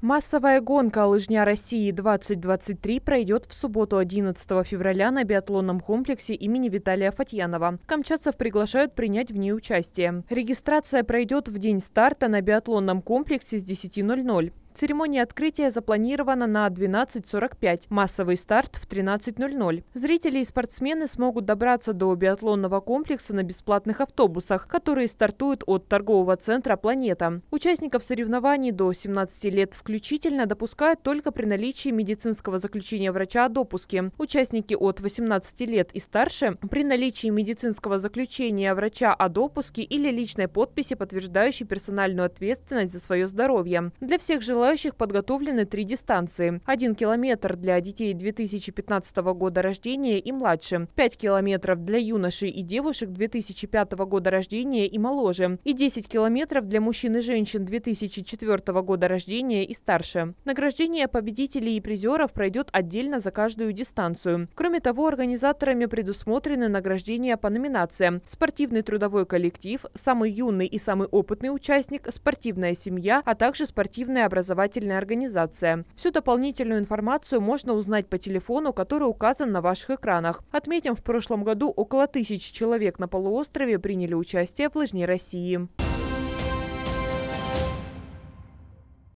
Массовая гонка «Лыжня России-2023» пройдет в субботу 11 февраля на биатлонном комплексе имени Виталия Фатьянова. Камчатцев приглашают принять в ней участие. Регистрация пройдет в день старта на биатлонном комплексе с 10.00. Церемония открытия запланирована на 12.45, массовый старт в 13.00. Зрители и спортсмены смогут добраться до биатлонного комплекса на бесплатных автобусах, которые стартуют от торгового центра «Планета». Участников соревнований до 17 лет включительно допускают только при наличии медицинского заключения врача о допуске. Участники от 18 лет и старше при наличии медицинского заключения врача о допуске или личной подписи, подтверждающей персональную ответственность за свое здоровье. Для всех желающих желающих подготовлены три дистанции. Один километр для детей 2015 года рождения и младше, пять километров для юношей и девушек 2005 года рождения и моложе, и 10 километров для мужчин и женщин 2004 года рождения и старше. Награждение победителей и призеров пройдет отдельно за каждую дистанцию. Кроме того, организаторами предусмотрены награждения по номинациям «Спортивный трудовой коллектив», «Самый юный и самый опытный участник», «Спортивная семья», а также «Спортивное образование» образовательная организация. Всю дополнительную информацию можно узнать по телефону, который указан на ваших экранах. Отметим, в прошлом году около тысячи человек на полуострове приняли участие в «Лыжне России».